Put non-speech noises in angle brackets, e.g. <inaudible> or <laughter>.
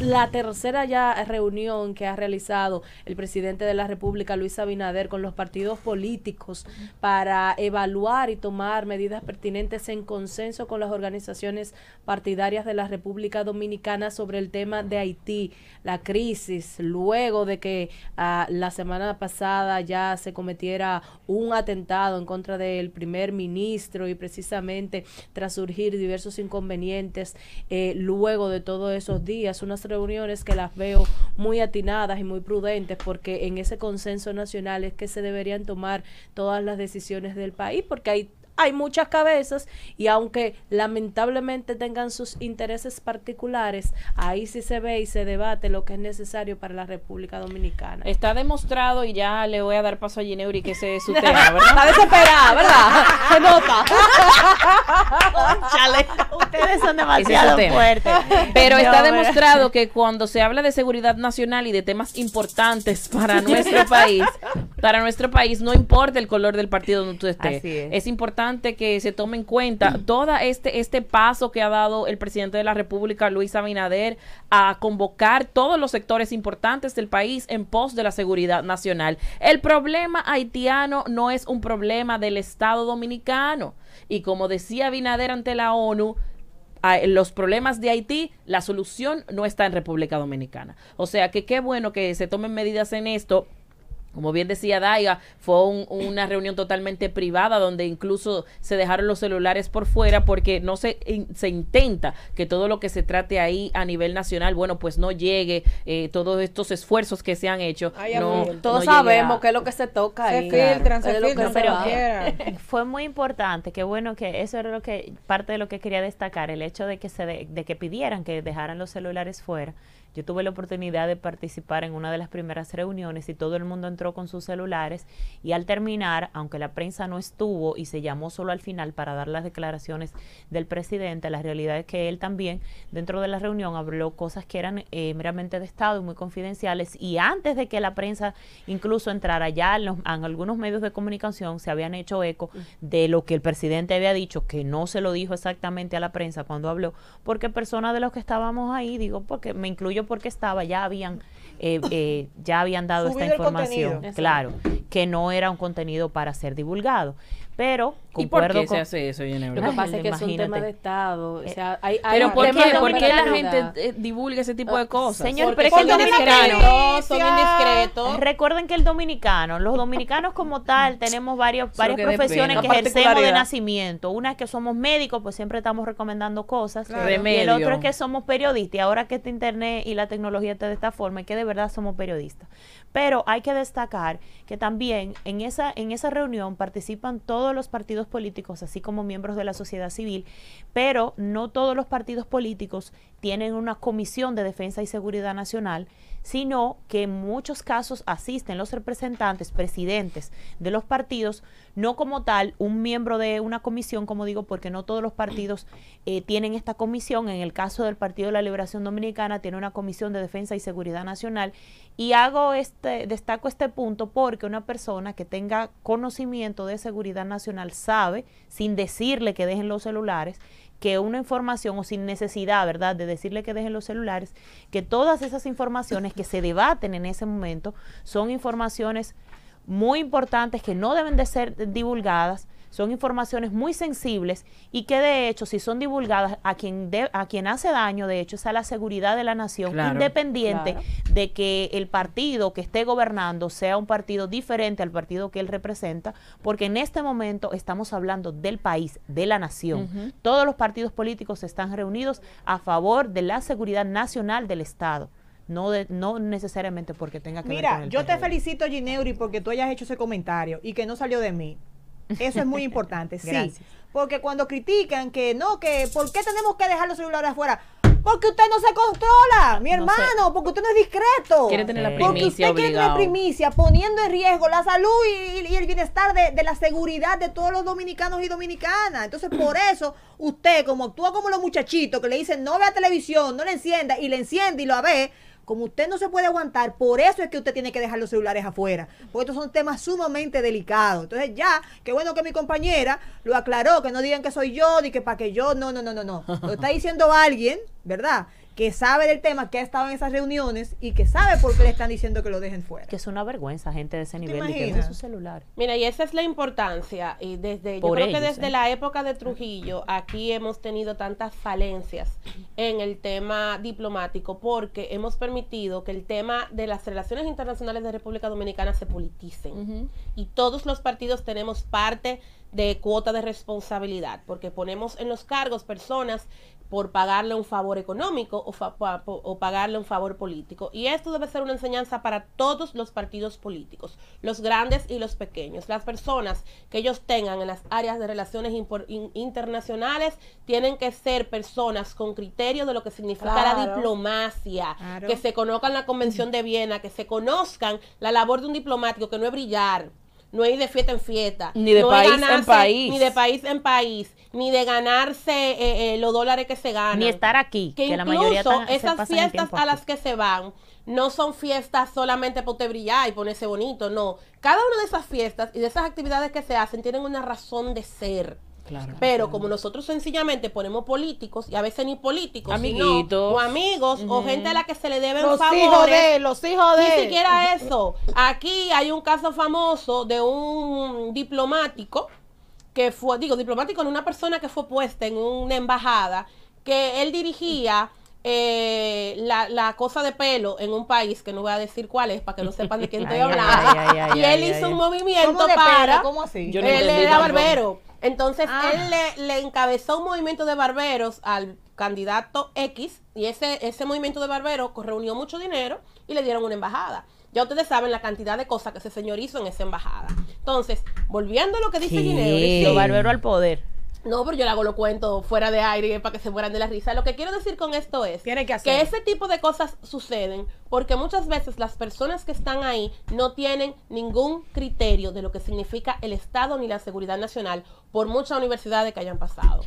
la tercera ya reunión que ha realizado el presidente de la República, Luis Abinader, con los partidos políticos para evaluar y tomar medidas pertinentes en consenso con las organizaciones partidarias de la República Dominicana sobre el tema de Haití, la crisis, luego de que ah, la semana pasada ya se cometiera un atentado en contra del primer ministro y precisamente tras surgir diversos inconvenientes eh, luego de todos esos días, unas reuniones que las veo muy atinadas y muy prudentes porque en ese consenso nacional es que se deberían tomar todas las decisiones del país porque hay hay muchas cabezas y aunque lamentablemente tengan sus intereses particulares, ahí sí se ve y se debate lo que es necesario para la República Dominicana. Está demostrado y ya le voy a dar paso a Gineuri que se es su <laughs> tema, ¿verdad? Está desesperada, ¿verdad? Se nota. Chale, ustedes son demasiado fuertes. Pero está demostrado que cuando se habla de seguridad nacional y de temas importantes para nuestro país, para nuestro país no importa el color del partido donde tú estés. es. importante que se tome en cuenta mm. todo este, este paso que ha dado el presidente de la República, Luis Abinader, a convocar todos los sectores importantes del país en pos de la seguridad nacional. El problema haitiano no es un problema del Estado dominicano. Y como decía Abinader ante la ONU, los problemas de Haití, la solución no está en República Dominicana. O sea que qué bueno que se tomen medidas en esto como bien decía Daiga, fue una reunión totalmente privada donde incluso se dejaron los celulares por fuera porque no se, se intenta que todo lo que se trate ahí a nivel nacional, bueno, pues no llegue eh, todos estos esfuerzos que se han hecho. todos sabemos qué es lo que se toca se Filtran, se filtran, se <laughs> fue muy importante, que bueno que eso era lo que parte de lo que quería destacar, el hecho de que se que pidieran que dejaran los celulares fuera. Yo tuve la oportunidad de participar en una de las primeras reuniones y todo el mundo con sus celulares y al terminar, aunque la prensa no estuvo y se llamó solo al final para dar las declaraciones del presidente, la realidad es que él también dentro de la reunión habló cosas que eran eh, meramente de Estado y muy confidenciales y antes de que la prensa incluso entrara ya en, algunos medios de comunicación se habían hecho eco mm. de lo que el presidente había dicho, que no se lo dijo exactamente a la prensa cuando habló, porque personas de los que estábamos ahí, digo, porque me incluyo porque estaba, ya habían, eh, eh, ya habían dado esta información claro, que no era un contenido para ser divulgado. Pero ¿Y por qué se hace eso, Lo que pasa es que es un tema de Estado. Eh, pero ¿por qué? ¿Por qué la gente divulga ese tipo de cosas? señor, pero es que el dominicano. Son indiscretos. Recuerden que el dominicano, los dominicanos como tal, mm. tenemos varios, varias profesiones que ejercemos de nacimiento. Una es que somos médicos, pues siempre estamos recomendando cosas. Y el otro es que somos periodistas. Y ahora que este internet y la tecnología está de esta forma, es que de verdad somos periodistas. Pero hay que destacar que también en esa, en esa reunión participan todos los partidos políticos, así como miembros de la sociedad civil, pero no todos los partidos políticos tienen una comisión de defensa y seguridad nacional, sino que en muchos casos asisten los representantes, presidentes de los partidos, no como tal un miembro de una comisión, como digo, porque no todos los partidos eh, tienen esta comisión. En el caso del Partido de la Liberación Dominicana tiene una comisión de defensa y seguridad nacional. Y hago este, destaco este punto porque una persona que tenga conocimiento de seguridad nacional sabe, sin decirle que dejen los celulares, que una información o sin necesidad, ¿verdad?, de decirle que dejen los celulares, que todas esas informaciones que se debaten en ese momento son informaciones muy importantes que no deben de ser divulgadas, son informaciones muy sensibles y que de hecho si son divulgadas a quien a quien hace daño de hecho es a la seguridad de la nación independiente de que el partido que esté gobernando sea un partido diferente al partido que él representa porque en este momento estamos hablando del país de la nación todos los partidos políticos están reunidos a favor de la seguridad nacional del estado no, no necesariamente porque tenga que Mira, yo te felicito, Gineuri, porque tú hayas hecho ese comentario y que no salió de mí. Eso es muy <laughs> importante, sí. Porque cuando critican que no, que ¿por qué tenemos que dejar los celulares afuera? Porque usted no se controla, mi hermano, porque usted no es discreto. Quiere tener la primicia. Porque usted quiere tener primicia, poniendo en riesgo la salud y, el bienestar de, la seguridad de todos los dominicanos y dominicanas. Entonces, por <clears throat> eso, usted, como actúa como los muchachitos que le dicen no vea televisión, no le encienda, y le enciende y lo ve, como usted no se puede aguantar, por eso es que usted tiene que dejar los celulares afuera, porque estos son temas sumamente delicados. Entonces ya, qué bueno que mi compañera lo aclaró, que no digan que soy yo, ni que para que yo, no, no, no, no, no. Lo está diciendo alguien, ¿verdad? que sabe del tema, que ha estado en esas reuniones y que sabe por qué le están diciendo que lo dejen fuera. Que es una vergüenza, gente de ese nivel su celular. Mira, y esa es la importancia. Y desde, yo creo que desde ¿eh? la época de Trujillo, aquí hemos tenido tantas falencias en el tema diplomático, porque hemos permitido que el tema de las relaciones internacionales de República Dominicana se politicen. Y todos los partidos tenemos parte de cuota de responsabilidad, porque ponemos en los cargos personas por pagarle un favor económico o, o, pagarle un favor político. Y esto debe ser una enseñanza para todos los partidos políticos, los grandes y los pequeños. Las personas que ellos tengan en las áreas de relaciones internacionales tienen que ser personas con criterio de lo que significa la diplomacia, que se conozcan la Convención de Viena, que se conozcan la labor de un diplomático, que no es brillar, no es ir de fiesta en fiesta. Ni de país en país. Ni de país en país. Ni de ganarse eh, eh, los dólares que se ganan. Ni estar aquí. Que, incluso la mayoría esas fiestas a las que se van no son fiestas solamente por te brillar y ponerse bonito. No. Cada una de esas fiestas y de esas actividades que se hacen tienen una razón de ser. Pero como nosotros sencillamente ponemos políticos, y a veces ni políticos, Sino, o amigos, o gente a la que se le deben los favores. los hijos de. Ni siquiera eso. Aquí hay un caso famoso de un diplomático que fue, digo, diplomático, en una persona que fue puesta en una embajada, que él dirigía. Eh, la, cosa de pelo en un país que no voy a decir cuál es para que no sepan de quién <laughs> estoy hablando. y él hizo un movimiento para. Pelo? ¿Cómo así? él era barbero. Entonces ah. él le, encabezó un movimiento de barberos al candidato X y ese, ese movimiento de barberos reunió mucho dinero y le dieron una embajada. Ya ustedes saben la cantidad de cosas que ese señor hizo en esa embajada. Entonces, volviendo a lo que dice Ginebra. barbero al poder. No, pero yo le hago lo cuento fuera de aire para que se mueran de la risa. Lo que quiero decir con esto es que ese tipo de cosas suceden porque muchas veces las personas que están ahí no tienen ningún criterio de lo que significa el Estado ni la seguridad nacional por muchas universidades que hayan pasado.